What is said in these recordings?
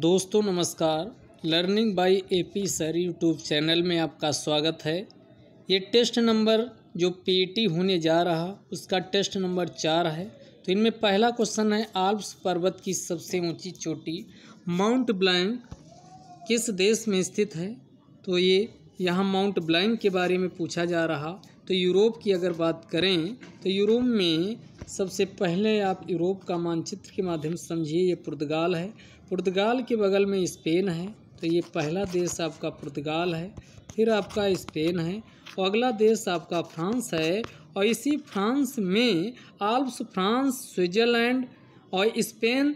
दोस्तों नमस्कार learning by A P sir YouTube channel में आपका स्वागत है ये टेस्ट नंबर जो पीटी होने जा रहा उसका टेस्ट नंबर चार है तो इनमें पहला क्वेश्चन है आल्प्स पर्वत की सबसे ऊंची चोटी माउंट ब्लैंक किस देश में स्थित है तो ये यहाँ माउंट ब्लैंक के बारे में पूछा जा रहा तो यूरोप की अगर बात करें तो यूरोप में सबसे पहले आप यूरोप का मानचित्र के माध्यम से समझिए ये पुर्तगाल है पुर्तगाल के बगल में स्पेन है तो ये पहला देश आपका पुर्तगाल है फिर आपका स्पेन है और अगला देश आपका फ्रांस है और इसी फ्रांस में आल्प्स फ्रांस स्विट्ज़रलैंड और स्पेन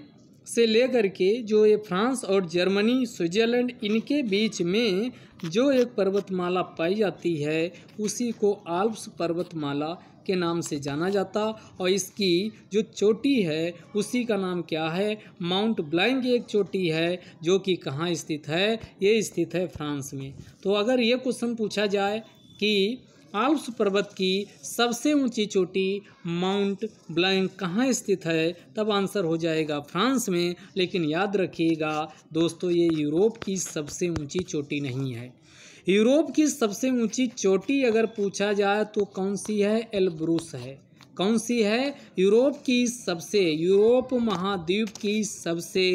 से लेकर के जो ये फ्रांस और जर्मनी स्विट्ज़रलैंड इनके बीच में जो एक पर्वतमाला पाई जाती है उसी को आल्प्स पर्वतमाला के नाम से जाना जाता और इसकी जो चोटी है उसी का नाम क्या है माउंट ब्लैंक एक चोटी है जो कि कहाँ स्थित है ये स्थित है फ्रांस में तो अगर ये क्वेश्चन पूछा जाए कि आल्प्स पर्वत की सबसे ऊंची चोटी माउंट ब्लैंक कहाँ स्थित है तब आंसर हो जाएगा फ्रांस में लेकिन याद रखिएगा दोस्तों ये यूरोप की सबसे ऊंची चोटी नहीं है यूरोप की सबसे ऊंची चोटी अगर पूछा जाए तो कौन सी है एलब्रूस है कौन सी है यूरोप की सबसे यूरोप महाद्वीप की सबसे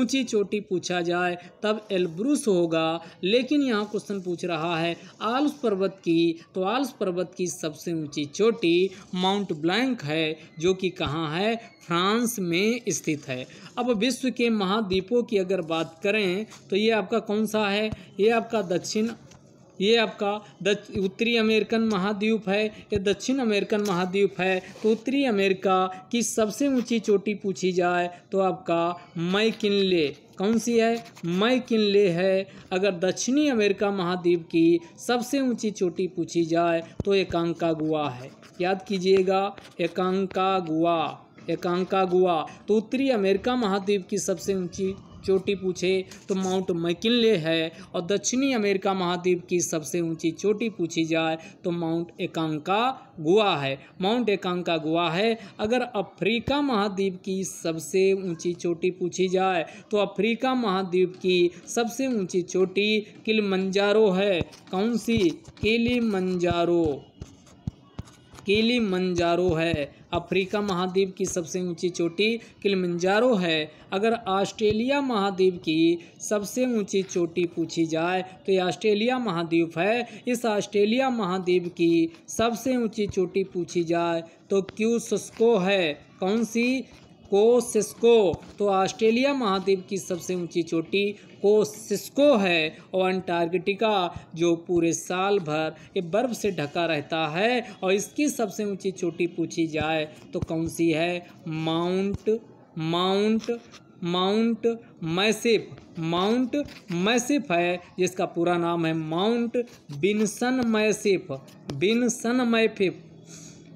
ऊंची चोटी पूछा जाए तब एलब्रूस होगा लेकिन यहाँ क्वेश्चन पूछ रहा है आल्स पर्वत की तो आल्स पर्वत की सबसे ऊंची चोटी माउंट ब्लैंक है जो कि कहाँ है फ्रांस में स्थित है अब विश्व के महाद्वीपों की अगर बात करें तो ये आपका कौन सा है ये आपका दक्षिण ये आपका उत्तरी अमेरिकन महाद्वीप है या दक्षिण अमेरिकन महाद्वीप है तो उत्तरी अमेरिका की सबसे ऊंची चोटी पूछी जाए तो आपका मैकिनले कौन सी है मैकिनले है अगर दक्षिणी अमेरिका महाद्वीप की सबसे ऊंची चोटी पूछी जाए तो एकांका गुआ है याद कीजिएगा एकांका गुआ एकांका गुआ तो उत्तरी अमेरिका महाद्वीप की सबसे ऊंची चोटी पूछे तो माउंट मैकिनले है और दक्षिणी अमेरिका महाद्वीप की सबसे ऊंची चोटी पूछी जाए तो माउंट एकांका गोवा है माउंट एकांका गोवा है अगर अफ्रीका महाद्वीप की सबसे ऊंची चोटी पूछी जाए तो अफ्रीका महाद्वीप की सबसे ऊंची चोटी किलमंजारो है कौन सी केली मंजारो केली मंजारो है अफ्रीका महाद्वीप की सबसे ऊंची चोटी किलमंजारो है अगर ऑस्ट्रेलिया महाद्वीप की सबसे ऊंची चोटी पूछी जाए तो ये ऑस्ट्रेलिया महाद्वीप है इस ऑस्ट्रेलिया महाद्वीप की सबसे ऊंची चोटी पूछी जाए तो क्यूसको है कौन सी कोसिस्को तो ऑस्ट्रेलिया महाद्वीप की सबसे ऊंची चोटी कोसिस्को है और अंटार्कटिका जो पूरे साल भर ये बर्फ़ से ढका रहता है और इसकी सबसे ऊंची चोटी पूछी जाए तो कौन सी है mount mount mount massif mount massif है जिसका पूरा नाम है माउंट बिनसन मैसिफ बिनसन मैफिफ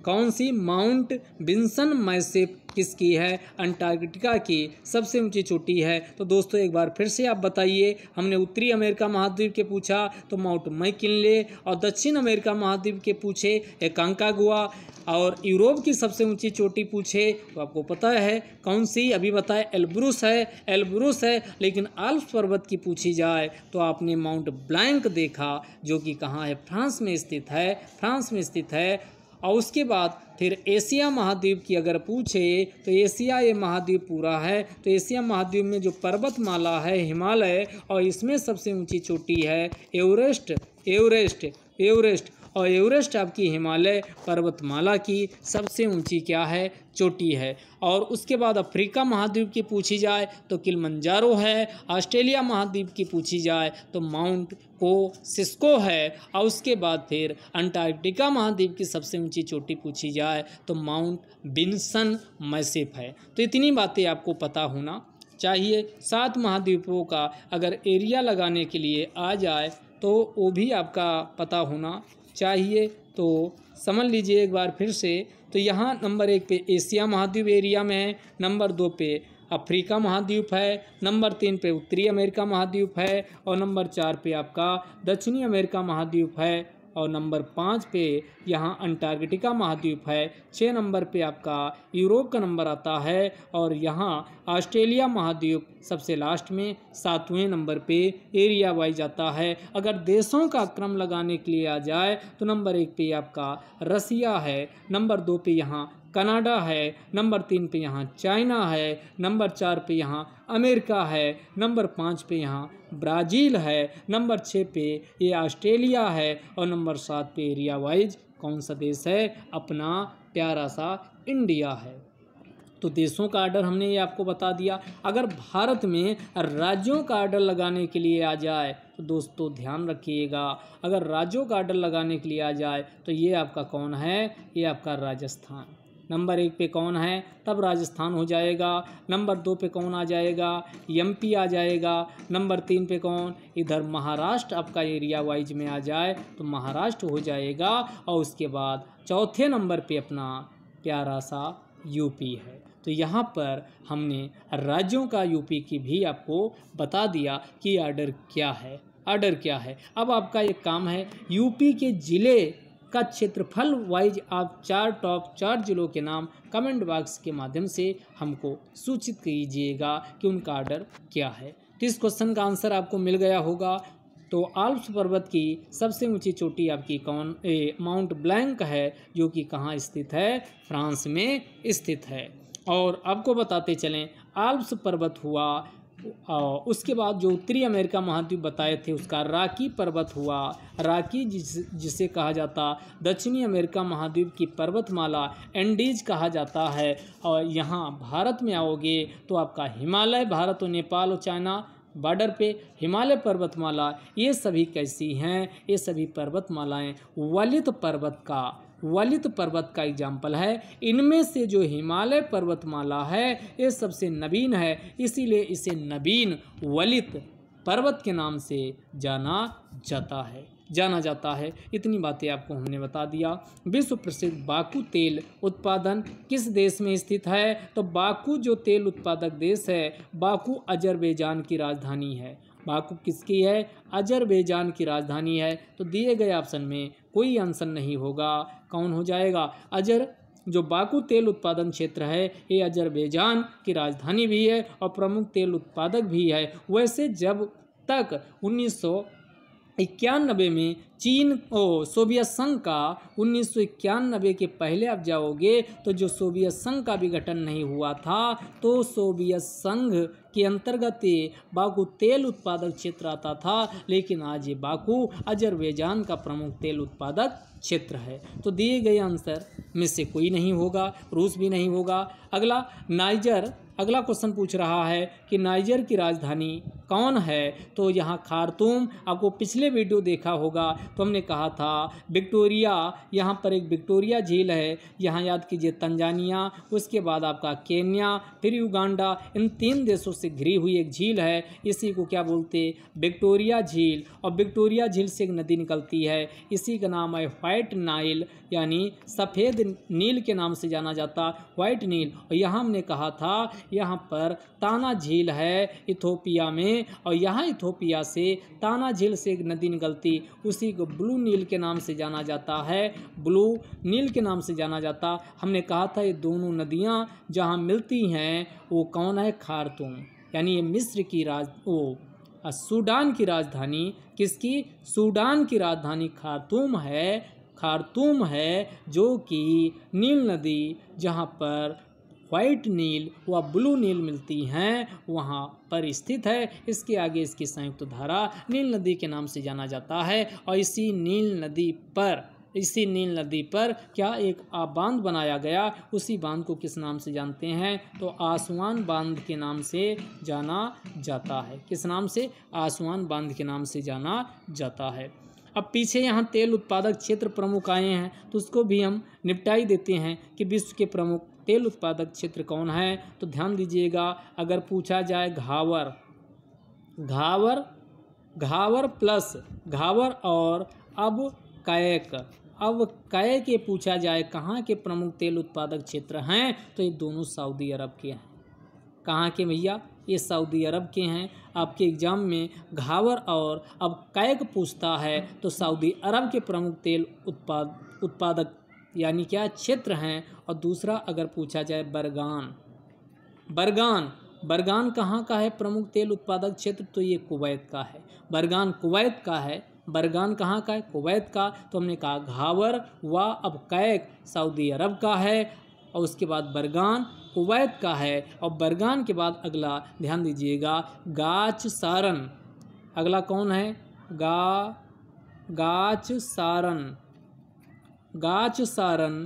कौन सी माउंट बिनसन मैसिफ किसकी है अंटार्कटिका की सबसे ऊंची चोटी है तो दोस्तों एक बार फिर से आप बताइए हमने उत्तरी अमेरिका महाद्वीप के पूछा तो माउंट मैकिनले और दक्षिण अमेरिका महाद्वीप के पूछे एकांकागुआ और यूरोप की सबसे ऊंची चोटी पूछे तो आपको पता है कौन सी अभी बताए एल्ब्रूस है एल्ब्रूस है लेकिन आल्प्स पर्वत की पूछी जाए तो आपने माउंट ब्लैंक देखा जो कि कहाँ है फ्रांस में स्थित है फ्रांस में स्थित है और उसके बाद फिर एशिया महाद्वीप की अगर पूछे तो एशिया ये महाद्वीप पूरा है तो एशिया महाद्वीप में जो पर्वतमाला है हिमालय और इसमें सबसे ऊंची चोटी है एवरेस्ट एवरेस्ट एवरेस्ट और एवरेस्ट आपकी हिमालय पर्वतमाला की सबसे ऊंची क्या है चोटी है और उसके बाद अफ्रीका महाद्वीप की पूछी जाए तो किलमंजारो है ऑस्ट्रेलिया महाद्वीप की पूछी जाए तो माउंट को सिस्को है और उसके बाद फिर अंटार्कटिका महाद्वीप की सबसे ऊंची चोटी पूछी जाए तो माउंट बिन्सन मैसेफ है तो इतनी बातें आपको पता होना चाहिए सात महाद्वीपों का अगर एरिया लगाने के लिए आ जाए तो वो भी आपका पता होना चाहिए तो समझ लीजिए एक बार फिर से तो यहाँ नंबर एक पे एशिया महाद्वीप एरिया में है नंबर दो पे अफ्रीका महाद्वीप है नंबर तीन पे उत्तरी अमेरिका महाद्वीप है और नंबर चार पे आपका दक्षिणी अमेरिका महाद्वीप है और नंबर पाँच पे यहाँ अंटार्कटिका महाद्वीप है छः नंबर पे आपका यूरोप का नंबर आता है और यहाँ ऑस्ट्रेलिया महाद्वीप सबसे लास्ट में सातवें नंबर पे एरिया वाइज आता है अगर देशों का क्रम लगाने के लिए आ जाए तो नंबर एक पे आपका रसिया है नंबर दो पे यहाँ कनाडा है नंबर तीन पे यहाँ चाइना है नंबर चार पे यहाँ अमेरिका है नंबर पाँच पे यहाँ ब्राज़ील है नंबर छः पे ये ऑस्ट्रेलिया है और नंबर सात पे एरिया वाइज कौन सा देश है अपना प्यारा सा इंडिया है तो देशों का आर्डर हमने ये आपको बता दिया अगर भारत में राज्यों का आर्डर लगाने के लिए आ जाए तो दोस्तों ध्यान रखिएगा अगर राज्यों का आर्डर लगाने के लिए आ जाए तो ये आपका कौन है ये आपका राजस्थान नंबर एक पे कौन है तब राजस्थान हो जाएगा नंबर दो पे कौन आ जाएगा एम आ जाएगा नंबर तीन पे कौन इधर महाराष्ट्र आपका एरिया वाइज में आ जाए तो महाराष्ट्र हो जाएगा और उसके बाद चौथे नंबर पे अपना प्यारा सा यूपी है तो यहाँ पर हमने राज्यों का यूपी की भी आपको बता दिया कि आर्डर क्या है आर्डर क्या है अब आपका एक काम है यूपी के ज़िले का क्षेत्रफल वाइज आप चार टॉप चार जिलों के नाम कमेंट बॉक्स के माध्यम से हमको सूचित कीजिएगा कि उनका आर्डर क्या है तो इस क्वेश्चन का आंसर आपको मिल गया होगा तो आल्प्स पर्वत की सबसे ऊंची चोटी आपकी कौन माउंट ब्लैंक है जो कि कहाँ स्थित है फ्रांस में स्थित है और आपको बताते चलें आल्प्स पर्वत हुआ उसके बाद जो उत्तरी अमेरिका महाद्वीप बताए थे उसका राकी पर्वत हुआ राकी जिस जिसे कहा जाता दक्षिणी अमेरिका महाद्वीप की पर्वतमाला एंडीज कहा जाता है और यहाँ भारत में आओगे तो आपका हिमालय भारत और नेपाल और चाइना बॉर्डर पे हिमालय पर्वतमाला ये सभी कैसी हैं ये सभी पर्वतमालाएँ वलित पर्वत का वलित पर्वत का एग्जाम्पल है इनमें से जो हिमालय पर्वतमाला है ये सबसे नवीन है इसीलिए इसे नवीन वलित पर्वत के नाम से जाना जाता है जाना जाता है इतनी बातें आपको हमने बता दिया विश्व प्रसिद्ध बाकू तेल उत्पादन किस देश में स्थित है तो बाकू जो तेल उत्पादक देश है बाकू अजरबैजान की राजधानी है बाकू किसकी है अजरबैजान की राजधानी है तो दिए गए ऑप्शन में कोई आंसर नहीं होगा कौन हो जाएगा अजर जो बाकू तेल उत्पादन क्षेत्र है ये अजरबैजान की राजधानी भी है और प्रमुख तेल उत्पादक भी है वैसे जब तक उन्नीस सौ इक्यानबे में चीन ओ सोवियत संघ का उन्नीस के पहले आप जाओगे तो जो सोवियत संघ का विघटन नहीं हुआ था तो सोवियत संघ के अंतर्गत बाकू तेल उत्पादक क्षेत्र आता था लेकिन आज ये बाकू अजरबैजान का प्रमुख तेल उत्पादक क्षेत्र है तो दिए गए आंसर में से कोई नहीं होगा रूस भी नहीं होगा अगला नाइजर अगला क्वेश्चन पूछ रहा है कि नाइजर की राजधानी कौन है तो यहाँ खारतूम आपको पिछले वीडियो देखा होगा तो हमने कहा था विक्टोरिया यहाँ पर एक विक्टोरिया झील है यहाँ याद कीजिए तंजानिया उसके बाद आपका केन्या फिर युगांडा इन तीन देशों से घिरी हुई एक झील है इसी को क्या बोलते विक्टोरिया झील और विक्टोरिया झील से एक नदी निकलती है इसी का नाम है वाइट नाइल यानी सफ़ेद नील के नाम से जाना जाता वाइट नील और यहाँ हमने कहा था यहाँ पर ताना झील है इथोपिया में और यहाँ इथोपिया से ताना झील से एक नदी निकलती उसी को ब्लू नील के नाम से जाना जाता है ब्लू नील के नाम से जाना जाता हमने कहा था ये दोनों नदियाँ जहाँ मिलती हैं वो कौन है खारतूम यानी ये मिस्र की राज वो सूडान की राजधानी किसकी सूडान की राजधानी खारतूम है खारतूम है जो कि नील नदी जहाँ पर वाइट नील व ब्लू नील मिलती हैं वहाँ पर स्थित है इसके आगे इसकी संयुक्त धारा नील नदी के नाम से जाना जाता है और इसी नील नदी पर इसी नील नदी पर क्या एक बांध बनाया गया उसी बांध को किस नाम से जानते हैं तो आसमान बांध के नाम से जाना जाता है किस नाम से आसमान बांध के नाम से जाना जाता है अब पीछे यहाँ तेल उत्पादक क्षेत्र प्रमुख आए हैं तो उसको भी हम निपटाई देते हैं कि विश्व के प्रमुख तेल उत्पादक क्षेत्र कौन है तो ध्यान दीजिएगा अगर पूछा जाए घावर घावर घावर प्लस घावर और अब कैक अब कै के पूछा जाए कहाँ के प्रमुख तेल उत्पादक क्षेत्र हैं तो ये दोनों सऊदी अरब के हैं कहाँ के भैया ये सऊदी अरब के हैं आपके एग्ज़ाम में घावर और अब कैक पूछता है तो सऊदी अरब के प्रमुख तेल उत्पाद उत्पादक यानी क्या क्षेत्र हैं और दूसरा अगर पूछा जाए बरगान बरगान बरगान कहाँ का है प्रमुख तेल उत्पादक क्षेत्र तो ये कुवैत का है बरगान कुवैत का है बरगान कहाँ का है कुवैत का तो हमने कहा घावर व अब कैक सऊदी अरब का है और उसके बाद बरगान कुवैत का है और बरगान के बाद अगला ध्यान दीजिएगा गाच सारन अगला कौन है गा गाच सारन गाच सारन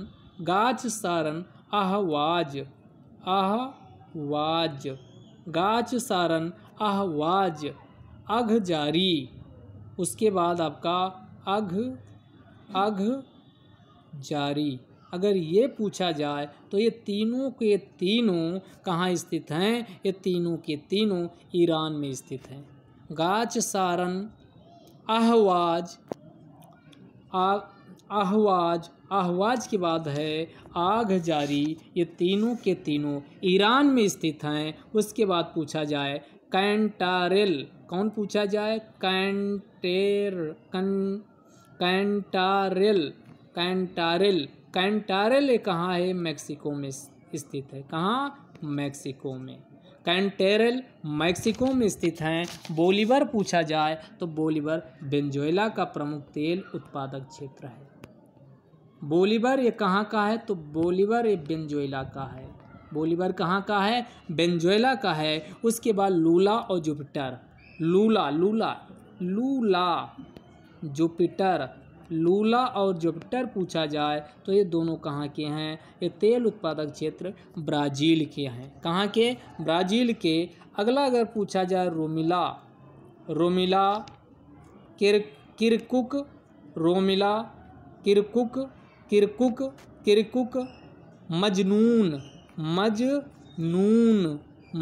गाच सारन अहवाज अहवाज गाच सारन अहवाज जारी उसके बाद आपका अघ अघ जारी अगर ये पूछा जाए तो ये तीनों के तीनों कहाँ स्थित हैं ये तीनों के तीनों ईरान में स्थित हैं गाच सारन अहवाज अहवाज अहवाज के बाद है आग जारी ये तीनों के तीनों ईरान में स्थित हैं उसके बाद पूछा जाए कैंटारेल कौन पूछा जाए कैंटेर कन कैंटारेल कैंटारेल कैंटारेले कहाँ है मैक्सिको में स्थित है कहाँ मैक्सिको में कैंटेरल मैक्सिको में स्थित हैं बोलीवर पूछा जाए तो बोलीवर बेंजोएला का प्रमुख तेल उत्पादक क्षेत्र है बोलीवर ये कहाँ का है तो बोलीवर ये बेंजोएला का है बोलीवर कहाँ का है बेंजोएला का है उसके बाद लूला और जुपिटर लूला लूला लूला जुपिटर लूला और जुपिटर पूछा जाए तो ये दोनों कहाँ के हैं ये तेल उत्पादक क्षेत्र ब्राज़ील के हैं कहाँ के ब्राज़ील के अगला अगर पूछा जाए रोमिला रोमिला किर Kirkuk Romila Kirkuk Kirkuk Kirkuk Majnoon Majnoon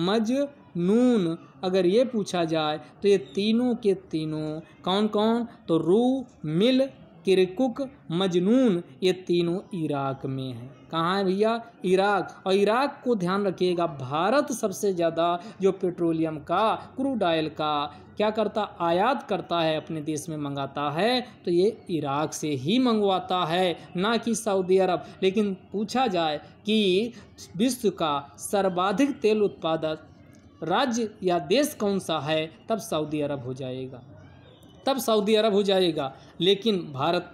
Majnoon अगर ये पूछा जाए तो ये तीनों के तीनों कौन कौन तो रू मिल किरकुक मजनून ये तीनों इराक में हैं कहाँ है भैया इराक और इराक को ध्यान रखिएगा भारत सबसे ज़्यादा जो पेट्रोलियम का क्रूड ऑयल का क्या करता आयात करता है अपने देश में मंगाता है तो ये इराक से ही मंगवाता है ना कि सऊदी अरब लेकिन पूछा जाए कि विश्व का सर्वाधिक तेल उत्पादक राज्य या देश कौन सा है तब सऊदी अरब हो जाएगा तब सऊदी अरब हो जाएगा लेकिन भारत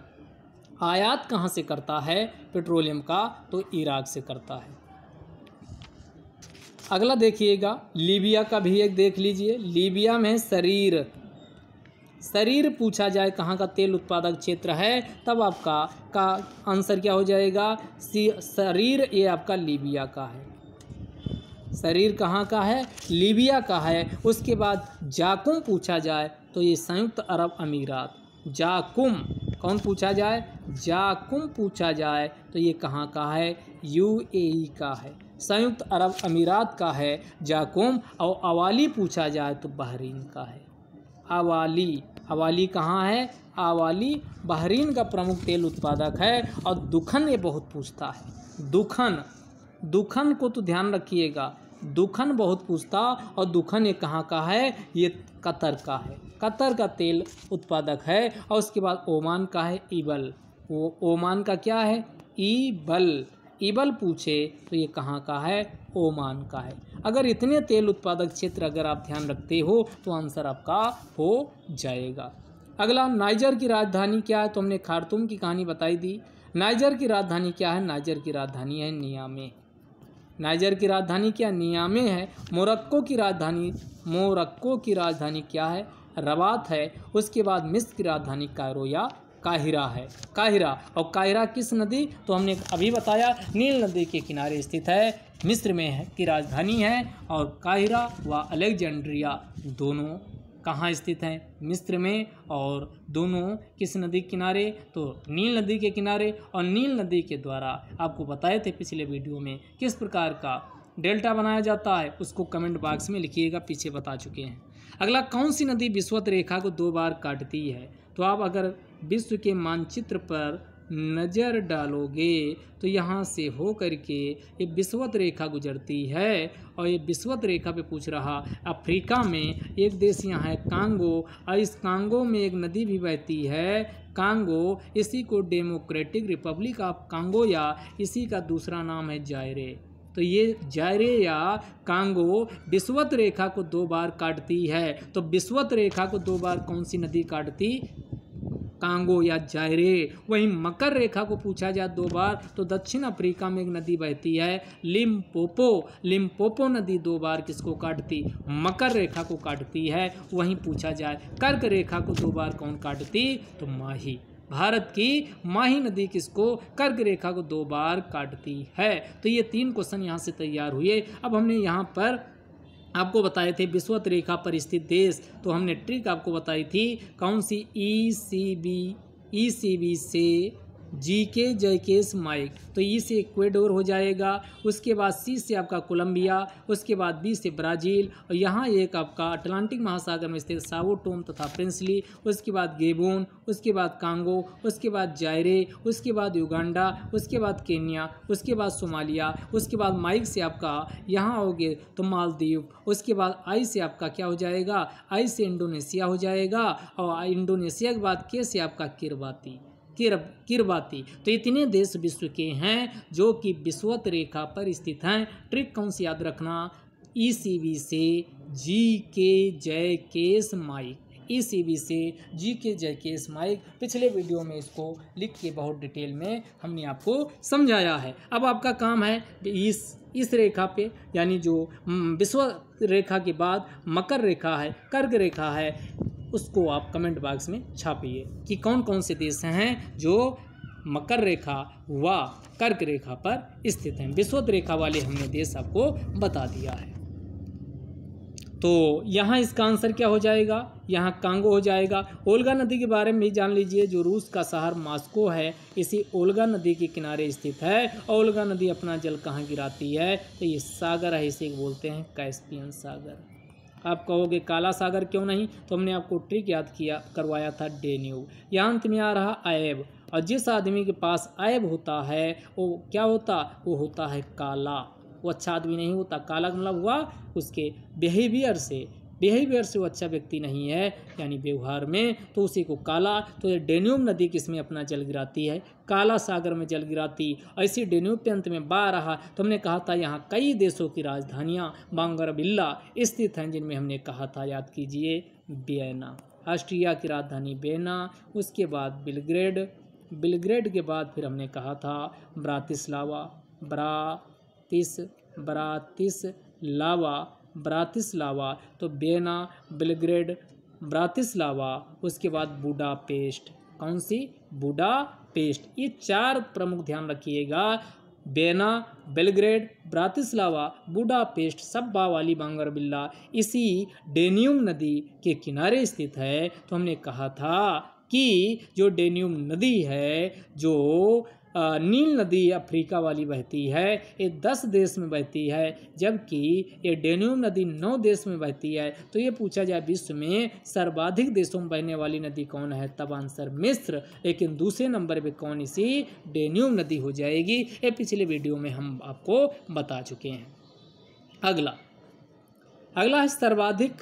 आयात कहाँ से करता है पेट्रोलियम का तो इराक से करता है अगला देखिएगा लीबिया का भी एक देख लीजिए लीबिया में शरीर शरीर पूछा जाए कहाँ का तेल उत्पादक क्षेत्र है तब आपका का आंसर क्या हो जाएगा सी शरीर ये आपका लीबिया का है शरीर कहाँ का है लीबिया का है उसके बाद जाकुम पूछा जाए तो ये संयुक्त अरब अमीरात जाकुम कौन पूछा जाए जाकुम पूछा जाए तो ये कहाँ का है यूएई का है संयुक्त अरब अमीरात का है जाकुम और अवाली पूछा जाए तो बहरीन का है अवाली अवाली कहाँ है आवाली बहरीन का प्रमुख तेल उत्पादक है और दुखन ये बहुत पूछता है दुखन दुखन को तो ध्यान रखिएगा दुखन बहुत पूछता और दुखन ये कहाँ का है ये कतर का है कतर का तेल उत्पादक है और उसके बाद ओमान का है ईबल वो ओमान का क्या है ईबल ईबल पूछे तो ये कहाँ का है ओमान का है अगर इतने तेल उत्पादक क्षेत्र अगर आप ध्यान रखते हो तो आंसर आपका हो जाएगा अगला नाइजर की राजधानी क्या है तो हमने खारतूम की कहानी बताई दी नाइजर की राजधानी क्या है नाइजर की राजधानी है नियामे नाइजर की राजधानी क्या नियामे है मोरक्को की राजधानी मोरक्को की राजधानी क्या है रवात है उसके बाद मिस्र की राजधानी कायरो या काहिरा है काहिरा और काहिरा किस नदी तो हमने अभी बताया नील नदी के किनारे स्थित है मिस्र में है, की राजधानी है और काहिरा व अलेक्जेंड्रिया दोनों कहाँ स्थित हैं मिस्र में और दोनों किस नदी किनारे तो नील नदी के किनारे और नील नदी के द्वारा आपको बताए थे पिछले वीडियो में किस प्रकार का डेल्टा बनाया जाता है उसको कमेंट बॉक्स में लिखिएगा पीछे बता चुके हैं अगला कौन सी नदी विश्वत रेखा को दो बार काटती है तो आप अगर विश्व के मानचित्र पर नज़र डालोगे तो यहाँ से हो कर के ये विश्वत रेखा गुजरती है और ये विश्वत रेखा पे पूछ रहा अफ्रीका में एक देश यहाँ है कांगो और इस कांगो में एक नदी भी बहती है कांगो इसी को डेमोक्रेटिक रिपब्लिक ऑफ कांगो या इसी का दूसरा नाम है जायरे तो ये जायरे या कांगो विश्वत रेखा को दो बार काटती है तो विश्वत रेखा को दो बार कौन सी नदी काटती कांगो या जायरे वहीं मकर रेखा को पूछा जाए दो बार तो दक्षिण अफ्रीका में एक नदी बहती है लिम्पोपो लिम्पोपो नदी दो बार किसको काटती मकर रेखा को काटती है वहीं पूछा जाए कर्क रेखा को दो बार कौन काटती तो माही भारत की माही नदी किसको कर्क रेखा को दो बार काटती है तो ये तीन क्वेश्चन यहाँ से तैयार हुए अब हमने यहाँ पर आपको बताए थे विश्वत रेखा पर स्थित देश तो हमने ट्रिक आपको बताई थी कौन सी ई C B E C B से जी के जय केस माइक तो ई से इक्वेडोर हो जाएगा उसके बाद सी से आपका कोलंबिया उसके बाद बी से ब्राज़ील और यहाँ एक आपका अटलांटिक महासागर में स्थित सावोटोम तथा प्रिंसली उसके बाद गेबोन उसके बाद कांगो उसके बाद जायरे उसके बाद युगांडा उसके बाद केन्या उसके बाद सोमालिया उसके बाद माइक से आपका यहाँ हो तो मालदीव उसके बाद आई से आपका क्या हो जाएगा आई से इंडोनेशिया हो जाएगा और इंडोनेशिया के बाद के से आपका किरबाती किर किरबाती तो इतने देश विश्व के हैं जो कि विश्वत रेखा पर स्थित हैं ट्रिक कौन से याद रखना ई सी बी से जी के जय केस माइक ई सी बी से जी के जय केस माइक पिछले वीडियो में इसको लिख के बहुत डिटेल में हमने आपको समझाया है अब आपका काम है इस इस रेखा पे यानी जो हम्म, विश्व रेखा के बाद मकर रेखा है कर्क रेखा है उसको आप कमेंट बॉक्स में छापिए कि कौन कौन से देश हैं जो मकर रेखा व कर्क रेखा पर स्थित हैं विश्वत रेखा वाले हमने देश आपको बता दिया है तो यहाँ इसका आंसर क्या हो जाएगा यहाँ कांगो हो जाएगा ओल्गा नदी के बारे में जान लीजिए जो रूस का शहर मास्को है इसी ओल्गा नदी के किनारे स्थित है ओलगा ओल्गा नदी अपना जल कहाँ गिराती है तो ये सागर है इसे बोलते हैं कैस्पियन सागर आप कहोगे काला सागर क्यों नहीं तो हमने आपको ट्रिक याद किया करवाया था डेन्यू यहाँ अंत में आ रहा ऐब और जिस आदमी के पास ऐब होता है वो क्या होता वो होता है काला वो अच्छा आदमी नहीं होता काला मतलब हुआ उसके बिहेवियर से बिहेवियर से वो अच्छा व्यक्ति नहीं है यानी व्यवहार में तो उसी को काला तो ये डेन्यूम नदी किसमें अपना जल गिराती है काला सागर में जल गिराती ऐसी डेन्यूब के अंत में बा रहा तो हमने कहा था यहाँ कई देशों की राजधानियाँ बांगरबिल्ला स्थित हैं जिनमें हमने कहा था याद कीजिए बियना ऑस्ट्रिया की राजधानी बेना उसके बाद बिलग्रेड बिलग्रेड के बाद फिर हमने कहा था ब्रातिसलावा ब्रातिस ब्रातिस लावा ब्रातिस्लावा तो बेना बेलग्रेड ब्रातिस्लावा उसके बाद पेस्ट कौन सी पेस्ट ये चार प्रमुख ध्यान रखिएगा बेना बेलग्रेड ब्रातिस्लावा सब्बा सब बावाली बिल्ला इसी डेन्यूम नदी के किनारे स्थित है तो हमने कहा था कि जो डेन्यूम नदी है जो नील नदी अफ्रीका वाली बहती है ये दस देश में बहती है जबकि ये डेन्यूब नदी नौ देश में बहती है तो ये पूछा जाए विश्व में सर्वाधिक देशों में बहने वाली नदी कौन है तब आंसर मिस्र लेकिन दूसरे नंबर पर कौन सी डेन्यूब नदी हो जाएगी ये पिछले वीडियो में हम आपको बता चुके हैं अगला अगला है सर्वाधिक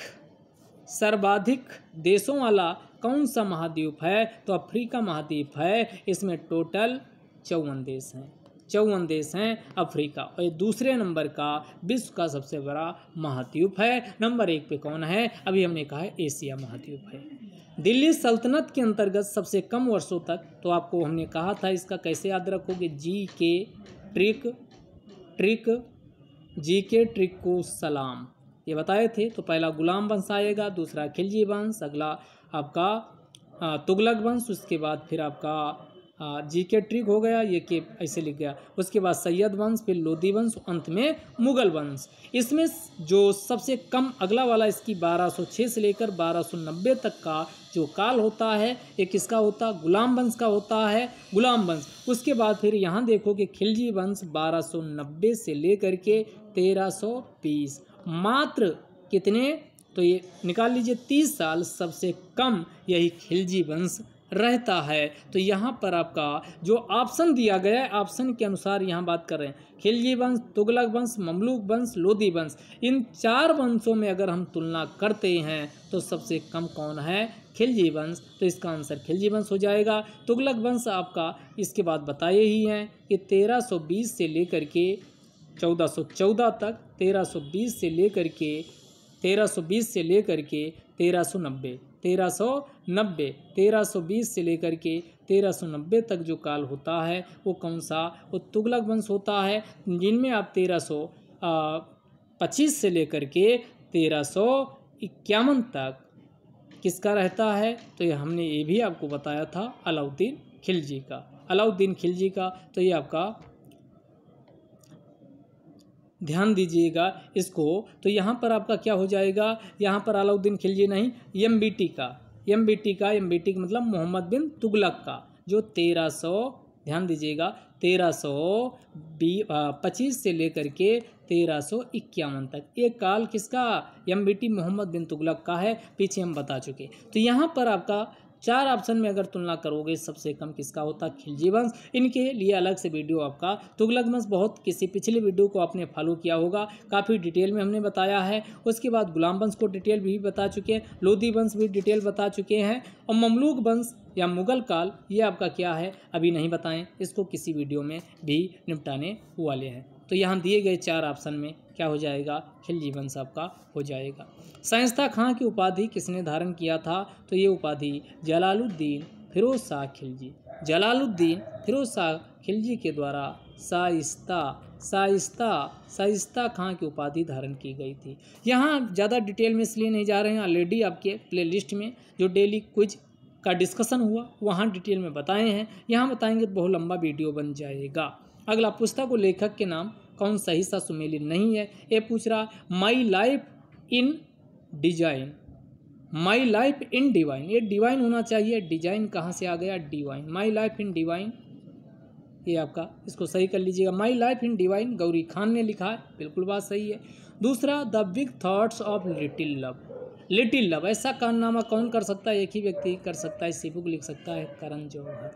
सर्वाधिक देशों वाला कौन सा महाद्वीप है तो अफ्रीका महाद्वीप है इसमें टोटल चौवन देश हैं चौवन देश हैं अफ्रीका और दूसरे नंबर का विश्व का सबसे बड़ा महाद्वीप है नंबर एक पे कौन है अभी हमने कहा है एशिया महाद्वीप है दिल्ली सल्तनत के अंतर्गत सबसे कम वर्षों तक तो आपको हमने कहा था इसका कैसे याद रखोगे जी के ट्रिक ट्रिक जी के ट्रिक को सलाम ये बताए थे तो पहला गुलाम वंश आएगा दूसरा खिलजी वंश अगला आपका तुगलक वंश उसके बाद फिर आपका जी के ट्रिक हो गया ये के ऐसे लिख गया उसके बाद सैयद वंश फिर लोधी वंश अंत में मुगल वंश इसमें जो सबसे कम अगला वाला इसकी 1206 से लेकर 1290 तक का जो काल होता है ये किसका होता गुलाम वंश का होता है गुलाम वंश उसके बाद फिर यहाँ देखो कि खिलजी वंश 1290 से लेकर के 1320 मात्र कितने तो ये निकाल लीजिए तीस साल सबसे कम यही खिलजी वंश रहता है तो यहाँ पर आपका जो ऑप्शन दिया गया है ऑप्शन के अनुसार यहाँ बात कर रहे हैं खिलजी वंश तुगलक वंश ममलूक वंश लोधी वंश इन चार वंशों में अगर हम तुलना करते हैं तो सबसे कम कौन है खिलजी वंश तो इसका आंसर खिलजी वंश हो जाएगा तुगलक वंश आपका इसके बाद बताए ही हैं कि तेरह से लेकर के चौदह तक तेरह से लेकर के तेरह से लेकर के नब्बे तेरह सौ नब्बे तेरह सौ बीस से लेकर के तेरह सौ नब्बे तक जो काल होता है वो कौन सा वो तुगलक वंश होता है जिनमें आप तेरह सौ पच्चीस से लेकर के तेरह सौ इक्यावन तक किसका रहता है तो ये हमने ये भी आपको बताया था अलाउद्दीन खिलजी का अलाउद्दीन खिलजी का तो ये आपका ध्यान दीजिएगा इसको तो यहाँ पर आपका क्या हो जाएगा यहाँ पर अलाउद्दीन खिलजी नहीं एम का एम का एम का मतलब मोहम्मद बिन तुगलक का जो तेरह सौ ध्यान दीजिएगा तेरह सौ बी पच्चीस से लेकर के तेरह सौ इक्यावन तक एक काल किसका एम मोहम्मद बिन तुगलक का है पीछे हम बता चुके तो यहाँ पर आपका चार ऑप्शन में अगर तुलना करोगे सबसे कम किसका होता है खिलजी वंश इनके लिए अलग से वीडियो आपका तुगलक वंश बहुत किसी पिछले वीडियो को आपने फॉलो किया होगा काफ़ी डिटेल में हमने बताया है उसके बाद गुलाम वंश को डिटेल भी बता चुके हैं लोधी वंश भी डिटेल बता चुके हैं और ममलूक वंश या मुगल काल ये आपका क्या है अभी नहीं बताएं इसको किसी वीडियो में भी निपटाने वाले हैं तो यहाँ दिए गए चार ऑप्शन में क्या हो जाएगा खिलजी साहब का हो जाएगा साइंसदा खां की उपाधि किसने धारण किया था तो ये उपाधि जलालुद्दीन फिरोज शाह खिलजी जलालुद्दीन फिरोज शाह खिलजी के द्वारा साइस्ता साइस्ता साइस्ता खां की उपाधि धारण की गई थी यहाँ ज़्यादा डिटेल में इसलिए नहीं जा रहे हैं ऑलरेडी आपके प्लेलिस्ट में जो डेली कुछ का डिस्कशन हुआ वहाँ डिटेल में बताए हैं यहाँ बताएंगे तो बहुत लंबा वीडियो बन जाएगा अगला पुस्तक को लेखक के नाम कौन सा हिस्सा सुमेलित नहीं है ये पूछ रहा my life in design my life in divine ये डिवाइन होना चाहिए डिजाइन कहाँ से आ गया divine my life in divine ये आपका इसको सही कर लीजिएगा my life in divine Gauri Khan ने लिखा है बिल्कुल बात सही है दूसरा the big thoughts of little love little love ऐसा कारनामा कौन कर सकता है एक ही व्यक्ति कर सकता है शिबुक लिख सकता है करण जौहर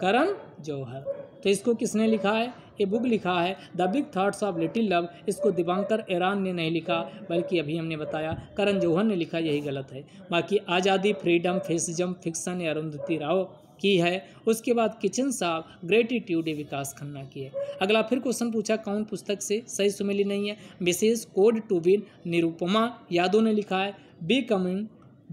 करण जौहर तो इसको किसने लिखा है ये बुक लिखा है the big thoughts of little love इसको दिवांकर ईरान ने नहीं लिखा बल्कि अभी हमने बताया करण जौहर ने लिखा यही गलत है बाकी आज़ादी फ्रीडम फेसिजम फिक्सन या अरुंधति राव की है उसके बाद किचन साहब ग्रेटिट्यूड विकास खन्ना की है अगला फिर क्वेश्चन पूछा कौन पुस्तक से सही सुमेली नहीं है विशेष code to win Nirupama Yadav ने लिखा है बी कमिंग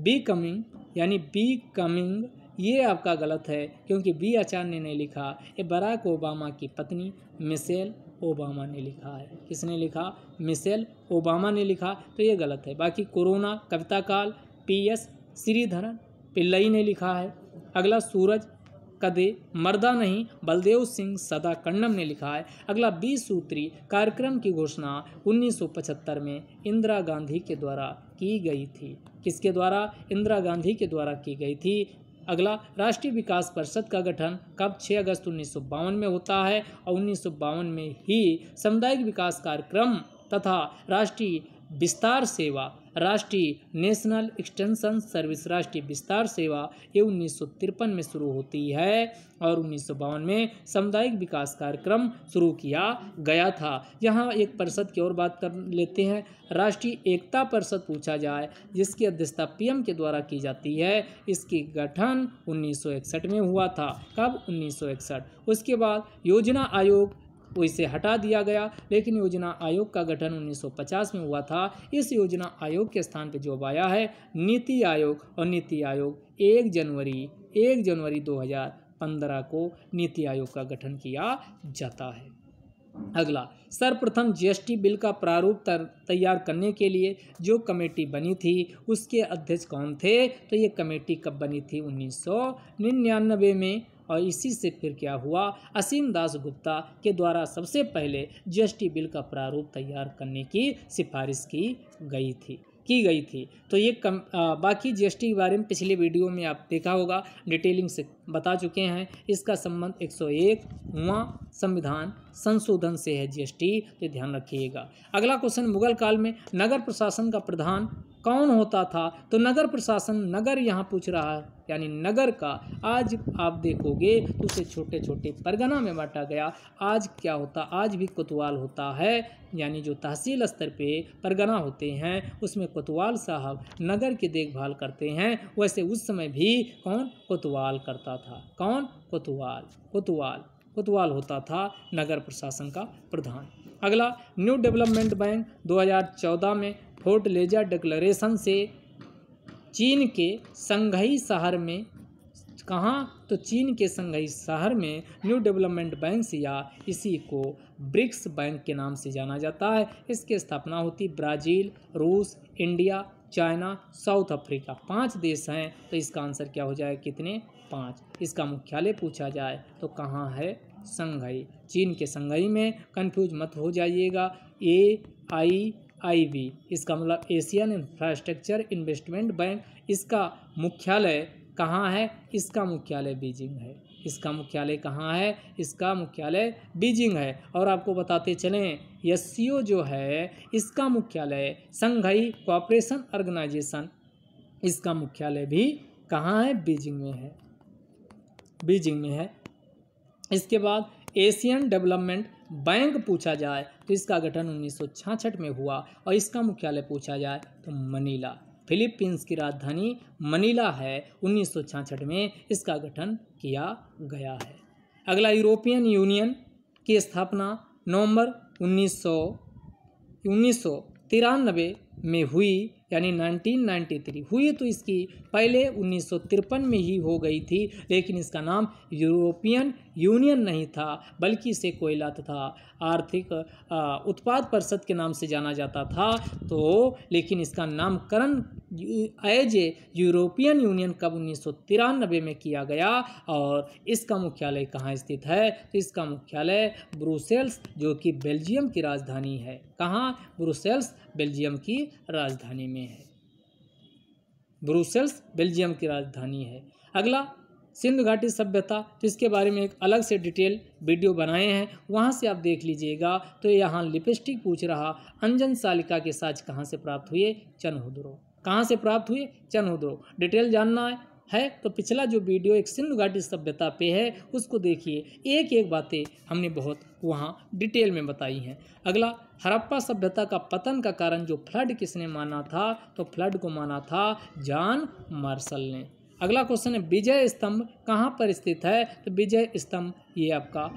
बी कमिंग यानी बी कमिंग ये आपका गलत है क्योंकि बी आचार्य ने लिखा ये बराक ओबामा की पत्नी मिसेल ओबामा ने लिखा है किसने लिखा मिसेल ओबामा ने लिखा तो ये गलत है बाकी कोरोना कविता काल पी एस श्रीधरन पिल्लई ने लिखा है अगला सूरज कदे मर्दा नहीं बलदेव सिंह सदा कन्नम ने लिखा है अगला बीस सूत्री कार्यक्रम की घोषणा 1975 में इंदिरा गांधी के द्वारा की गई थी किसके द्वारा इंदिरा गांधी के द्वारा की गई थी अगला राष्ट्रीय विकास परिषद का गठन कब 6 अगस्त उन्नीस में होता है और उन्नीस में ही सामुदायिक विकास कार्यक्रम तथा राष्ट्रीय विस्तार सेवा राष्ट्रीय नेशनल एक्सटेंशन सर्विस राष्ट्रीय विस्तार सेवा ये उन्नीस में शुरू होती है और उन्नीस में सामुदायिक विकास कार्यक्रम शुरू किया गया था यहाँ एक परिषद की और बात कर लेते हैं राष्ट्रीय एकता परिषद पूछा जाए जिसकी अध्यक्षता पीएम के द्वारा की जाती है इसकी गठन 1961 में हुआ था कब 1961 उसके बाद योजना आयोग वो इसे हटा दिया गया लेकिन योजना आयोग का गठन 1950 में हुआ था इस योजना आयोग के स्थान पर जो आया है नीति आयोग और नीति आयोग एक जनवरी एक जनवरी 2015 को नीति आयोग का गठन किया जाता है अगला सर्वप्रथम जीएसटी बिल का प्रारूप तैयार करने के लिए जो कमेटी बनी थी उसके अध्यक्ष कौन थे तो ये कमेटी कब बनी थी 1999 में और इसी से फिर क्या हुआ असीम दास गुप्ता के द्वारा सबसे पहले जीएसटी बिल का प्रारूप तैयार करने की सिफारिश की गई थी की गई थी तो ये कम आ, बाकी जीएसटी के बारे में पिछले वीडियो में आप देखा होगा डिटेलिंग से बता चुके हैं इसका संबंध 101 हुआ संविधान संशोधन से है जीएसटी तो ध्यान रखिएगा अगला क्वेश्चन मुगल काल में नगर प्रशासन का प्रधान कौन होता था तो नगर प्रशासन नगर यहाँ पूछ रहा है यानी नगर का आज आप देखोगे तो उसे छोटे छोटे परगना में बांटा गया आज क्या होता आज भी कोतवाल होता है यानी जो तहसील स्तर पे परगना होते हैं उसमें कोतवाल साहब नगर की देखभाल करते हैं वैसे उस समय भी कौन कोतवाल करता था कौन कोतवाल कोतवाल कोतवाल होता था नगर प्रशासन का प्रधान अगला न्यू डेवलपमेंट बैंक 2014 में फोर्ट लेजर डिक्लेरेशन से चीन के संघई शहर में कहाँ तो चीन के संघई शहर में न्यू डेवलपमेंट बैंक या इसी को ब्रिक्स बैंक के नाम से जाना जाता है इसकी स्थापना होती ब्राज़ील रूस इंडिया चाइना साउथ अफ्रीका पांच देश हैं तो इसका आंसर क्या हो जाए कितने पांच इसका मुख्यालय पूछा जाए तो कहाँ है संघई चीन के संघई में कंफ्यूज मत हो जाइएगा ए आई आई इसका मतलब एशियन इंफ्रास्ट्रक्चर इन्वेस्टमेंट बैंक इसका मुख्यालय कहाँ है इसका मुख्यालय बीजिंग है इसका मुख्यालय कहाँ है इसका मुख्यालय बीजिंग है और आपको बताते चलें एस जो है इसका मुख्यालय संघई कॉपरेशन ऑर्गेनाइजेशन इसका मुख्यालय भी कहाँ है बीजिंग में है बीजिंग में है इसके बाद एशियन डेवलपमेंट बैंक पूछा जाए तो इसका गठन उन्नीस में हुआ और इसका मुख्यालय पूछा जाए तो मनीला फिलीपींस की राजधानी मनीला है उन्नीस में इसका गठन किया गया है अगला यूरोपियन यूनियन की स्थापना नवंबर उन्नीस सौ में हुई यानी 1993 हुई तो इसकी पहले उन्नीस में ही हो गई थी लेकिन इसका नाम यूरोपियन यूनियन नहीं था बल्कि इसे कोयला तथा आर्थिक उत्पाद परिषद के नाम से जाना जाता था तो लेकिन इसका नामकरण एज ए यूरोपियन यूनियन कब उन्नीस में किया गया और इसका मुख्यालय कहाँ स्थित है तो इसका मुख्यालय ब्रुसेल्स जो कि बेल्जियम की राजधानी है कहाँ ब्रुसेल्स बेल्जियम की राजधानी में में है ब्रूसेल्स बेल्जियम की राजधानी है अगला सिंधु घाटी सभ्यता जिसके बारे में एक अलग से डिटेल वीडियो बनाए हैं वहाँ से आप देख लीजिएगा तो यहाँ लिपस्टिक पूछ रहा अंजन सालिका के साज कहाँ से प्राप्त हुए चनहुद्रो कहाँ से प्राप्त हुए चनहुद्रो डिटेल जानना है है तो पिछला जो वीडियो एक सिंधु घाटी सभ्यता पे है उसको देखिए एक एक बातें हमने बहुत वहाँ डिटेल में बताई हैं अगला हरप्पा सभ्यता का पतन का कारण जो फ्लड किसने माना था तो फ्लड को माना था जान मार्शल ने अगला क्वेश्चन है विजय स्तंभ कहाँ पर स्थित है तो विजय स्तंभ ये आपका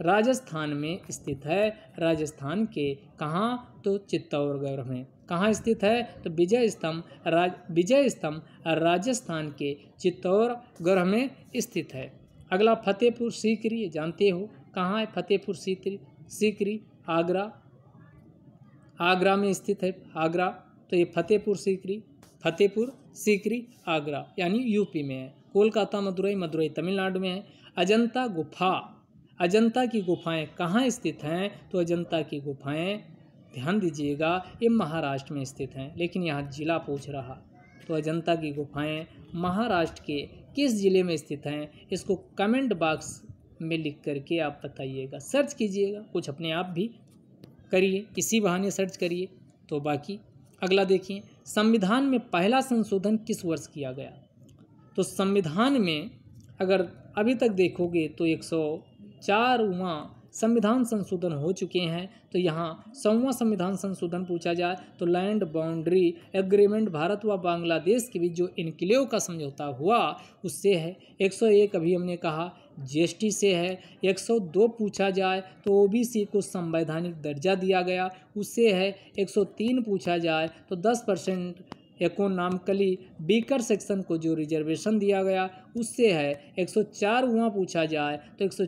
राजस्थान में स्थित है राजस्थान के कहाँ तो चित्तौड़गढ़ में कहाँ स्थित है तो विजय स्तंभ राज विजय स्तंभ राजस्थान के चित्तौड़गढ़ में स्थित है अगला फतेहपुर सीकरी जानते हो कहाँ है फतेहपुर सीकरी सीकरी आगरा आगरा में स्थित है आगरा तो ये फतेहपुर सीकरी फतेहपुर सीकरी आगरा यानी यूपी में है कोलकाता मदुरई मदुरई तमिलनाडु में है अजंता गुफा अजंता की गुफाएं कहाँ स्थित हैं तो अजंता की गुफाएं ध्यान दीजिएगा ये महाराष्ट्र में स्थित हैं लेकिन यहाँ जिला पूछ रहा तो अजंता की गुफाएं महाराष्ट्र के किस ज़िले में स्थित हैं इसको कमेंट बॉक्स में लिख करके आप बताइएगा सर्च कीजिएगा कुछ अपने आप भी करिए इसी बहाने सर्च करिए तो बाकी अगला देखिए संविधान में पहला संशोधन किस वर्ष किया गया तो संविधान में अगर अभी तक देखोगे तो एक सौ चारवा संविधान संशोधन हो चुके हैं तो यहाँ सौवा संविधान संशोधन पूछा जाए तो लैंड बाउंड्री एग्रीमेंट भारत व बांग्लादेश के बीच जो इनक्लेव का समझौता हुआ उससे है 101 अभी हमने कहा जीएसटी से है 102 पूछा जाए तो ओबीसी को संवैधानिक दर्जा दिया गया उससे है 103 पूछा जाए तो 10 परसेंट नामकली बीकर सेक्शन को जो रिजर्वेशन दिया गया उससे है एक सौ पूछा जाए तो एक सौ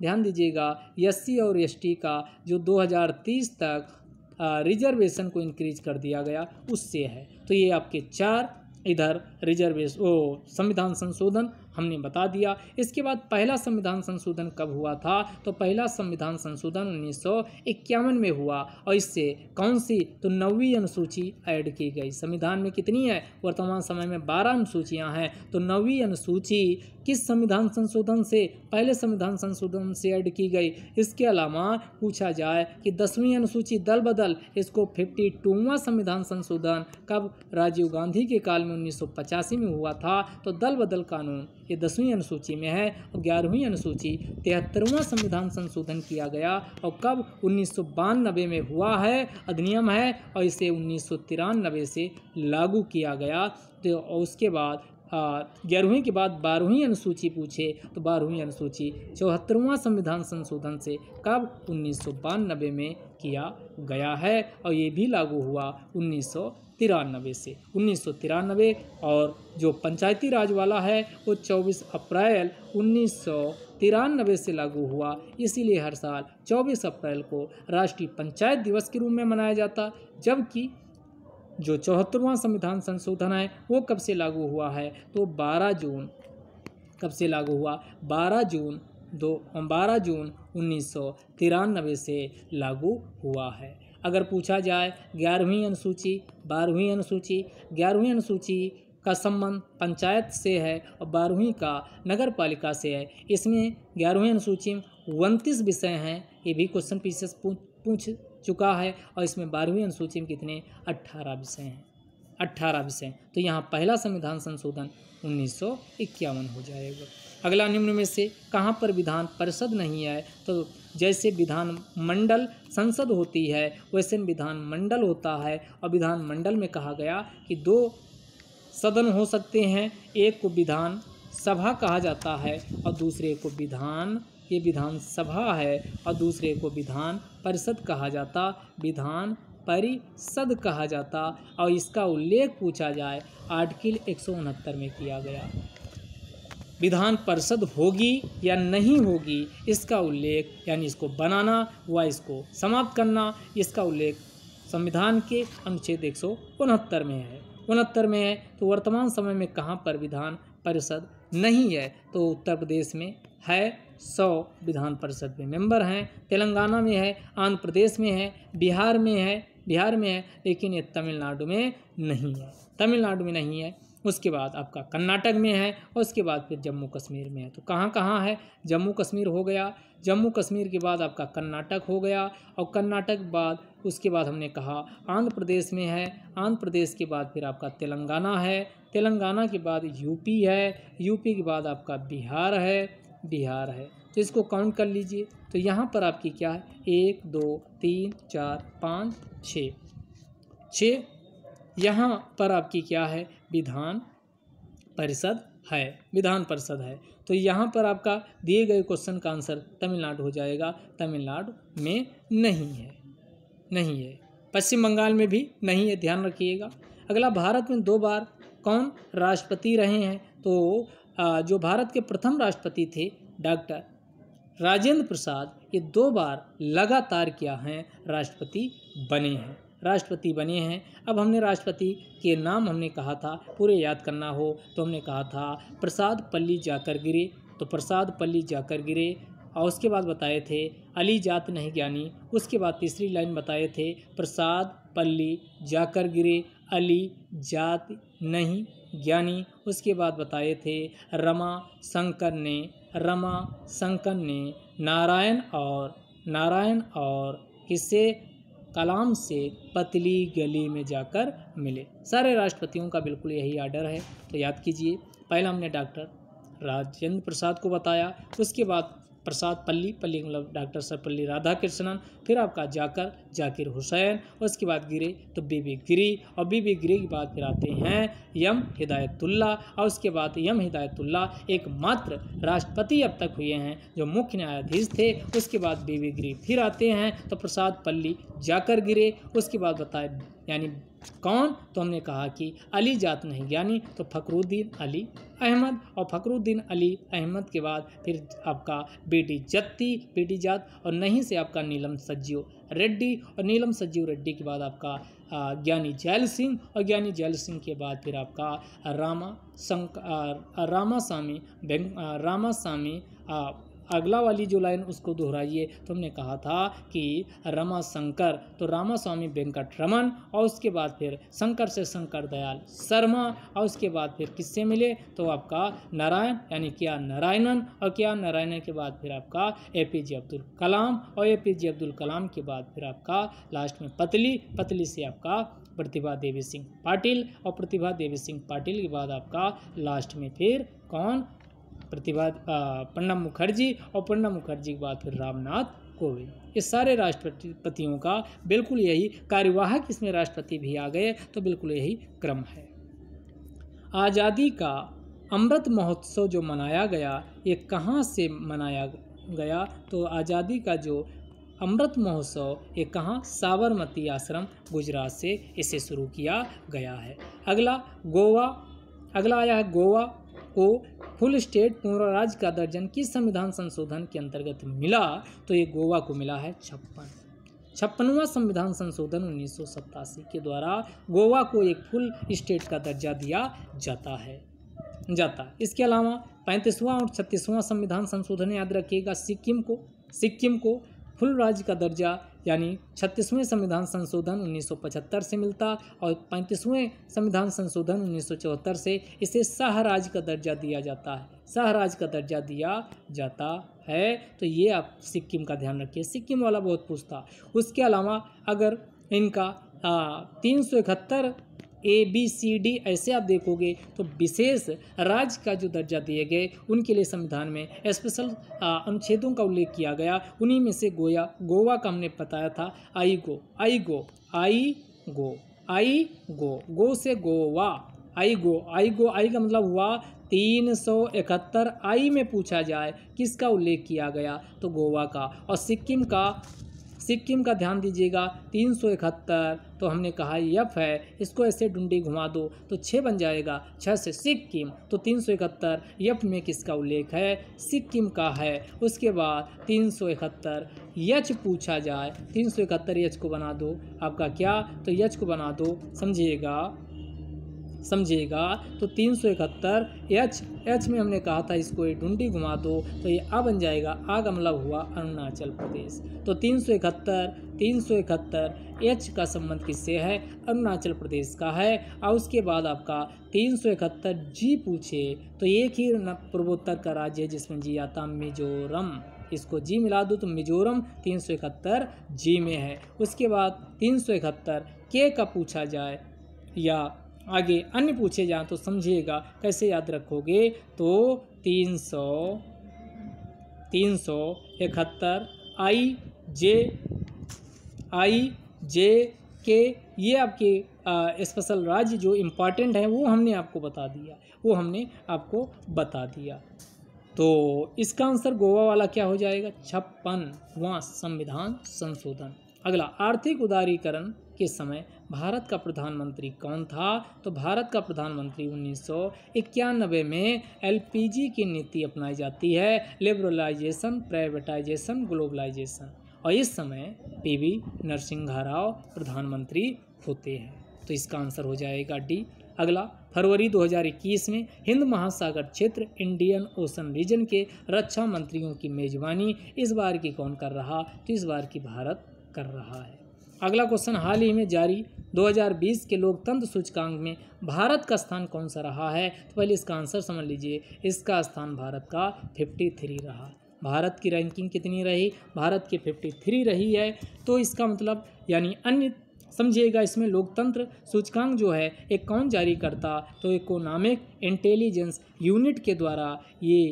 ध्यान दीजिएगा एस और एस का जो 2030 तक रिजर्वेशन को इंक्रीज कर दिया गया उससे है तो ये आपके चार इधर रिजर्वेशन ओ संविधान संशोधन हमने बता दिया इसके बाद पहला संविधान संशोधन कब हुआ था तो पहला संविधान संशोधन उन्नीस में हुआ और इससे कौन सी तो नौवीं अनुसूची ऐड की गई संविधान में कितनी है वर्तमान समय में बारह अनुसूचियाँ हैं तो नौवीं अनुसूची किस संविधान संशोधन से पहले संविधान संशोधन से ऐड की गई इसके अलावा पूछा जाए कि दसवीं अनुसूची दल बदल इसको फिफ्टी टूवा संविधान संशोधन कब राजीव गांधी के काल में उन्नीस में हुआ था तो दल बदल कानून ये दसवीं अनुसूची में है और ग्यारहवीं अनुसूची तिहत्तरवां संविधान संशोधन किया गया और कब उन्नीस में हुआ है अधिनियम है और इसे उन्नीस से लागू किया गया तो उसके बाद ग्यारहवीं के बाद बारहवीं अनुसूची पूछे तो बारहवीं अनुसूची चौहत्तरवां संविधान संशोधन से कब उन्नीस में किया गया है और ये भी लागू हुआ उन्नीस तिरानबे से उन्नीस और जो पंचायती राज वाला है वो 24 अप्रैल उन्नीस तिरानबे से लागू हुआ इसीलिए हर साल 24 अप्रैल को राष्ट्रीय पंचायत दिवस के रूप में मनाया जाता जबकि जो चौहत्तरवा संविधान संशोधन है वो कब से लागू हुआ है तो 12 जून कब से लागू हुआ 12 जून दो बारह जून उन्नीस से लागू हुआ है अगर पूछा जाए ग्यारहवीं अनुसूची बारहवीं अनुसूची ग्यारहवीं अनुसूची का संबंध पंचायत से है और बारहवीं का नगर पालिका से है इसमें ग्यारहवीं अनुसूची में उनतीस विषय हैं ये भी क्वेश्चन पीसेस पूछ चुका है और इसमें बारहवीं अनुसूची में कितने अट्ठारह विषय हैं अट्ठारह विषय तो यहाँ पहला संविधान संशोधन उन्नीस हो जाएगा अगला निम्न में से कहाँ पर विधान परिषद नहीं है तो जैसे विधान मंडल संसद होती है वैसे विधान मंडल होता है और विधान मंडल में कहा गया कि दो सदन हो सकते हैं एक को विधान सभा कहा जाता है और दूसरे को विधान ये विधानसभा है और दूसरे को विधान परिषद कहा जाता विधान परिषद कहा जाता और इसका उल्लेख पूछा जाए आर्टिकल एक में किया गया विधान परिषद होगी या नहीं होगी इसका उल्लेख यानी इसको बनाना व इसको समाप्त करना इसका उल्लेख संविधान के अनुच्छेद एक में है उनहत्तर में है तो वर्तमान समय में कहाँ पर विधान परिषद नहीं है तो उत्तर प्रदेश में है सौ विधान परिषद में मेंबर हैं तेलंगाना में है आंध्र प्रदेश में है बिहार में है बिहार में है लेकिन ये तमिलनाडु में नहीं है तमिलनाडु में नहीं है उसके बाद आपका कर्नाटक में है और उसके बाद फिर जम्मू कश्मीर में है तो कहाँ कहाँ है जम्मू कश्मीर हो गया जम्मू कश्मीर के बाद आपका कर्नाटक हो गया और कर्नाटक बाद उसके बाद हमने कहा आंध्र प्रदेश में है आंध्र प्रदेश के बाद फिर आपका तेलंगाना है तेलंगाना के बाद यूपी है यूपी के बाद आपका बिहार है बिहार है तो इसको काउंट कर लीजिए तो यहाँ पर आपकी क्या है एक दो तीन चार पाँच छः छः यहाँ पर आपकी क्या है विधान परिषद है विधान परिषद है तो यहाँ पर आपका दिए गए क्वेश्चन का आंसर तमिलनाडु हो जाएगा तमिलनाडु में नहीं है नहीं है पश्चिम बंगाल में भी नहीं है ध्यान रखिएगा अगला भारत में दो बार कौन राष्ट्रपति रहे हैं तो जो भारत के प्रथम राष्ट्रपति थे डॉक्टर राजेंद्र प्रसाद ये दो बार लगातार क्या हैं राष्ट्रपति बने हैं राष्ट्रपति बने हैं अब हमने राष्ट्रपति के नाम हमने कहा था पूरे याद करना हो तो हमने कहा था प्रसाद पल्ली जाकर गिरे तो प्रसाद पल्ली जाकर गिरे और उसके बाद बताए थे अली जात नहीं ज्ञानी उसके बाद तीसरी लाइन बताए थे प्रसाद पल्ली जाकर गिरे अली जात नहीं ज्ञानी उसके बाद बताए थे रमा शंकर ने रमा शंकर ने नारायण और नारायण और किसे कलाम से पतली गली में जाकर मिले सारे राष्ट्रपतियों का बिल्कुल यही आर्डर है तो याद कीजिए पहला हमने डॉक्टर राजेंद्र प्रसाद को बताया उसके बाद प्रसाद पल्ली पल्ली मतलब डॉक्टर राधा राधाकृष्णन फिर आपका जाकर जाकिर हुसैन उसके बाद गिरे तो बीबी गिरी और बीबी गिरी के बाद फिर आते हैं यम हिदायतुल्ला और उसके बाद यम हिदायतुल्ला एकमात्र राष्ट्रपति अब तक हुए हैं जो मुख्य न्यायाधीश थे उसके बाद बीबी गिरी फिर आते हैं तो प्रसाद पल्ली जाकर गिरे उसके बाद बताए यानी कौन तो हमने कहा कि अली जात नहीं यानी तो फ़करुद्दीन अली अहमद और फ़करुद्दीन अली अहमद के बाद फिर आपका बेटी जत्ती बेटी जात और नहीं से आपका नीलम सज्जू रेड्डी और नीलम सज्जू रेड्डी के बाद आपका ज्ञानी जैल सिंह और ज्ञानी जैल सिंह के बाद फिर आपका रामा संक रामा स्वामी रामा स्वामी अगला वाली जो लाइन उसको दोहराइए तो हमने कहा था कि रमा शंकर तो रामा स्वामी वेंकट रमन और उसके बाद फिर शंकर से शंकर दयाल शर्मा और उसके बाद फिर किससे मिले तो आपका नारायण यानी क्या नारायणन और क्या नारायणन के बाद फिर आपका ए पी जे अब्दुल कलाम और ए पी जे अब्दुल कलाम के बाद फिर आपका लास्ट में पतली पतली से आपका प्रतिभा देवी सिंह पाटिल और प्रतिभा देवी सिंह पाटिल के बाद आपका लास्ट में फिर कौन प्रतिभा प्रणब मुखर्जी और प्रणब मुखर्जी के बाद फिर रामनाथ कोविंद ये सारे राष्ट्रपतियों का बिल्कुल यही कार्यवाहक इसमें राष्ट्रपति भी आ गए तो बिल्कुल यही क्रम है आज़ादी का अमृत महोत्सव जो मनाया गया ये कहाँ से मनाया गया तो आज़ादी का जो अमृत महोत्सव ये कहाँ साबरमती आश्रम गुजरात से इसे शुरू किया गया है अगला गोवा अगला आया है गोवा को फुल स्टेट पूर्ण राज्य का दर्जन किस संविधान संशोधन के अंतर्गत मिला तो ये गोवा को मिला है छप्पन छप्पनवा संविधान संशोधन उन्नीस के द्वारा गोवा को एक फुल स्टेट का दर्जा दिया जाता है जाता इसके अलावा पैंतीसवां और छत्तीसवां संविधान संशोधन याद रखिएगा सिक्किम को सिक्किम को फुल राज्य का दर्जा यानी छत्तीसवें संविधान संशोधन 1975 से मिलता और पैंतीसवें संविधान संशोधन 1974 से इसे सहराज का दर्जा दिया जाता है सहराज का दर्जा दिया जाता है तो ये आप सिक्किम का ध्यान रखिए सिक्किम वाला बहुत पूछता उसके अलावा अगर इनका तीन सौ इकहत्तर ए बी सी डी ऐसे आप देखोगे तो विशेष राज्य का जो दर्जा दिए गए उनके लिए संविधान में स्पेशल अनुच्छेदों का उल्लेख किया गया उन्हीं में से गोया गोवा का हमने बताया था आई गो आई गो आई गो आई गो गो से गोवा आई गो आई गो आई का मतलब हुआ तीन सौ इकहत्तर आई में पूछा जाए किसका उल्लेख किया गया तो गोवा का और सिक्किम का सिक्किम का ध्यान दीजिएगा तीन सौ इकहत्तर तो हमने कहा यफ है इसको ऐसे डुंडी घुमा दो तो छः बन जाएगा छः से सिक्किम तो तीन सौ इकहत्तर यफ में किसका उल्लेख है सिक्किम का है उसके बाद तीन सौ इकहत्तर यच पूछा जाए तीन सौ इकहत्तर यच को बना दो आपका क्या तो यच को बना दो समझिएगा समझिएगा तो तीन सौ इकहत्तर एच एच में हमने कहा था इसको ये ढूंढी घुमा दो तो ये आ बन जाएगा आ का मतलब हुआ अरुणाचल प्रदेश तो तीन सौ इकहत्तर तीन सौ इकहत्तर एच का संबंध किससे है अरुणाचल प्रदेश का है और उसके बाद आपका तीन सौ इकहत्तर जी पूछे तो एक ही पूर्वोत्तर का राज्य है जिसमें जी आता मिजोरम इसको जी मिला दो तो मिजोरम तीन सौ इकहत्तर जी में है उसके बाद तीन सौ इकहत्तर के का पूछा जाए या आगे अन्य पूछे जाए तो समझिएगा कैसे याद रखोगे तो तीन सौ तीन सौ इकहत्तर आई जे आई जे के ये आपके स्पेशल राज्य जो इम्पॉर्टेंट हैं वो हमने आपको बता दिया वो हमने आपको बता दिया तो इसका आंसर गोवा वाला क्या हो जाएगा छप्पन संविधान संशोधन अगला आर्थिक उदारीकरण के समय भारत का प्रधानमंत्री कौन था तो भारत का प्रधानमंत्री उन्नीस में एलपीजी की नीति अपनाई जाती है लिबरलाइजेशन प्राइवेटाइजेशन ग्लोबलाइजेशन और इस समय पीवी नरसिंह राव प्रधानमंत्री होते हैं तो इसका आंसर हो जाएगा डी अगला फरवरी 2021 में हिंद महासागर क्षेत्र इंडियन ओशन रीजन के रक्षा मंत्रियों की मेजबानी इस बार की कौन कर रहा तो इस बार की भारत कर रहा है अगला क्वेश्चन हाल ही में जारी 2020 के लोकतंत्र सूचकांक में भारत का स्थान कौन सा रहा है तो पहले इसका आंसर समझ लीजिए इसका स्थान भारत का 53 रहा भारत की रैंकिंग कितनी रही भारत की 53 रही है तो इसका मतलब यानी अन्य समझिएगा इसमें लोकतंत्र सूचकांक जो है एक कौन जारी करता तो इकोनॉमिक इंटेलिजेंस यूनिट के द्वारा ये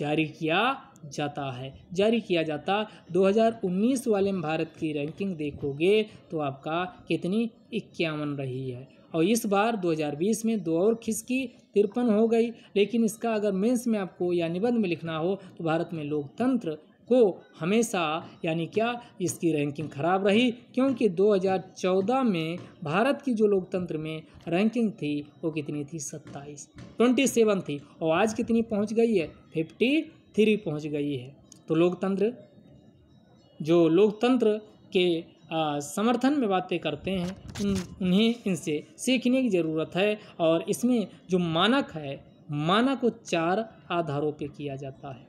जारी किया जाता है जारी किया जाता 2019 वाले में भारत की रैंकिंग देखोगे तो आपका कितनी इक्यावन रही है और इस बार 2020 में दो और खिसकी तिरपन हो गई लेकिन इसका अगर मेंस में आपको या निबंध में लिखना हो तो भारत में लोकतंत्र को हमेशा यानी क्या इसकी रैंकिंग खराब रही क्योंकि 2014 में भारत की जो लोकतंत्र में रैंकिंग थी वो कितनी थी 27 27 थी और आज कितनी पहुंच गई है फिफ्टी स्थिति पहुंच गई है तो लोकतंत्र जो लोकतंत्र के आ, समर्थन में बातें करते हैं उन उन्हें इनसे सीखने की ज़रूरत है और इसमें जो मानक है मानक को चार आधारों पे किया जाता है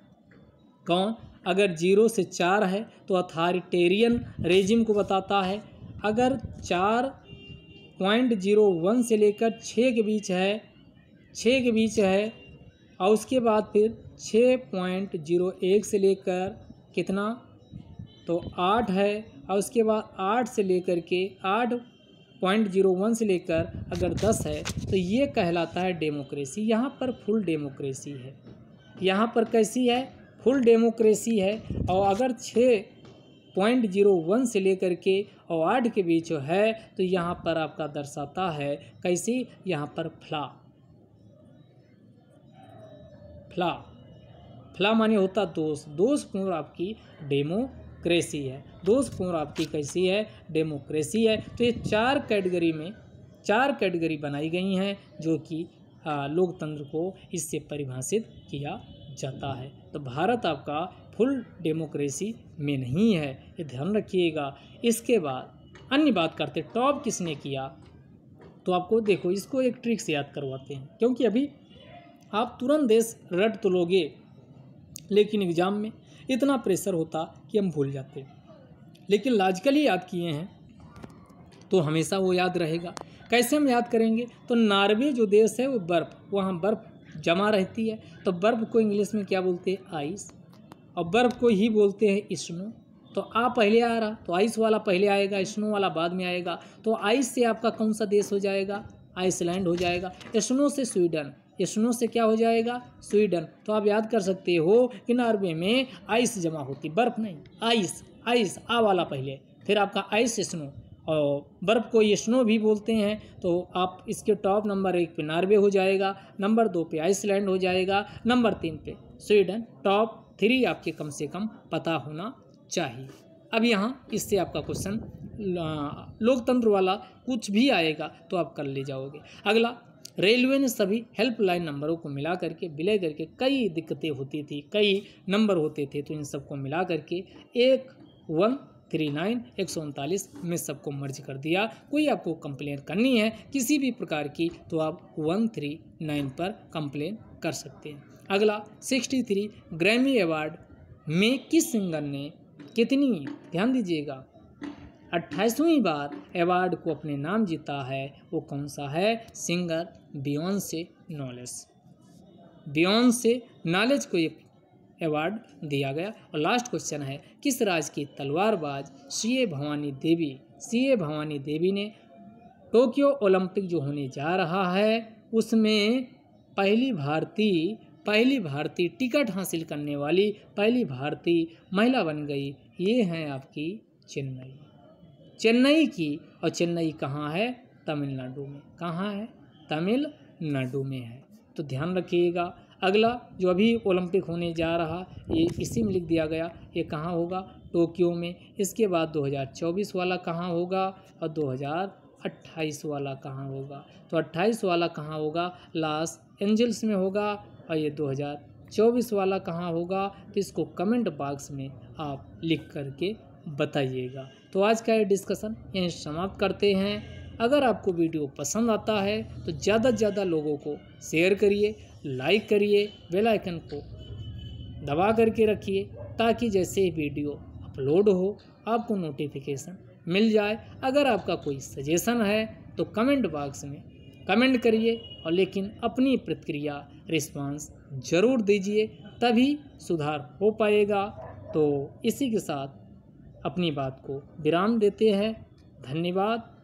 कौन अगर जीरो से चार है तो अथॉरिटेरियन रेजिम को बताता है अगर चार पॉइंट जीरो वन से लेकर छः के बीच है छः के बीच है और उसके बाद फिर छः पॉइंट जीरो एक से लेकर कितना तो आठ है और उसके बाद आठ से लेकर के आठ पॉइंट जीरो वन से लेकर अगर दस है तो ये कहलाता है डेमोक्रेसी यहाँ पर फुल डेमोक्रेसी है यहाँ पर कैसी है फुल डेमोक्रेसी है और अगर छः पॉइंट जीरो वन से लेकर के और आठ के बीच है तो यहाँ पर आपका दर्शाता है कैसी यहाँ पर फ्ला फ्ला फ्ला माने होता दोष दोष पूर्ण आपकी डेमोक्रेसी है दोष पूर्ण आपकी कैसी है डेमोक्रेसी है तो ये चार कैटेगरी में चार कैटेगरी बनाई गई हैं जो कि लोकतंत्र को इससे परिभाषित किया जाता है तो भारत आपका फुल डेमोक्रेसी में नहीं है ये ध्यान रखिएगा इसके बाद अन्य बात करते टॉप किसने किया तो आपको देखो इसको एक ट्रिक से याद करवाते हैं क्योंकि अभी आप तुरंत देश रट तो लोगे लेकिन एग्ज़ाम में इतना प्रेशर होता कि हम भूल जाते लेकिन ही याद किए हैं तो हमेशा वो याद रहेगा कैसे हम याद करेंगे तो नॉर्वे जो देश है वो बर्फ़ वहाँ बर्फ़ जमा रहती है तो बर्फ़ को इंग्लिश में क्या बोलते हैं आइस और बर्फ़ को ही बोलते हैं स्नो तो आ पहले आ रहा तो आइस वाला पहले आएगा स्नो वाला बाद में आएगा तो आइस से आपका कौन सा देश हो जाएगा आइसलैंड हो जाएगा स्नो से स्वीडन स्नो से क्या हो जाएगा स्वीडन तो आप याद कर सकते हो कि नॉर्वे में आइस जमा होती बर्फ़ नहीं आइस आइस आ वाला पहले फिर आपका आइस स्नो और बर्फ़ को ये स्नो भी बोलते हैं तो आप इसके टॉप नंबर एक पे नार्वे हो जाएगा नंबर दो पे आइसलैंड हो जाएगा नंबर तीन पे स्वीडन टॉप थ्री आपके कम से कम पता होना चाहिए अब यहाँ इससे आपका क्वेश्चन लोकतंत्र वाला कुछ भी आएगा तो आप कर ले जाओगे अगला रेलवे ने सभी हेल्पलाइन नंबरों को मिला करके विलय करके कई दिक्कतें होती थी कई नंबर होते थे तो इन सबको मिला करके एक वन थ्री नाइन एक सौ उनतालीस में सबको मर्ज कर दिया कोई आपको कंप्लेन करनी है किसी भी प्रकार की तो आप वन थ्री नाइन पर कंप्लेन कर सकते हैं अगला सिक्सटी थ्री ग्रैमी अवार्ड में किस सिंगर ने कितनी ध्यान दीजिएगा अट्ठाईसवीं बार अवार्ड को अपने नाम जीता है वो कौन सा है singer Beyonce Knowles Beyonce Knowles को ये अवार्ड दिया गया और लास्ट क्वेश्चन है किस राज्य की तलवारबाज सी ए भवानी देवी सी ए भवानी देवी ने टोक्यो ओलंपिक जो होने जा रहा है उसमें पहली भारतीय पहली भारतीय टिकट हासिल करने वाली पहली भारतीय महिला बन गई ये हैं आपकी चेन्नई चेन्नई की और चेन्नई कहाँ है तमिलनाडु में कहाँ है तमिलनाडु में है तो ध्यान रखिएगा अगला जो अभी ओलंपिक होने जा रहा ये इसी में लिख दिया गया ये कहाँ होगा टोक्यो में इसके बाद 2024 वाला कहाँ होगा और 2028 वाला कहाँ होगा तो 28 वाला कहाँ होगा लॉस एंजल्स में होगा और ये 2024 वाला कहाँ होगा तो इसको कमेंट बॉक्स में आप लिख करके बताइएगा तो आज का ये डिस्कशन यहीं समाप्त करते हैं अगर आपको वीडियो पसंद आता है तो ज़्यादा से ज़्यादा लोगों को शेयर करिए लाइक करिए बेल आइकन को दबा करके रखिए ताकि जैसे वीडियो अपलोड हो आपको नोटिफिकेशन मिल जाए अगर आपका कोई सजेशन है तो कमेंट बॉक्स में कमेंट करिए और लेकिन अपनी प्रतिक्रिया रिस्पांस ज़रूर दीजिए तभी सुधार हो पाएगा तो इसी के साथ अपनी बात को विराम देते हैं धन्यवाद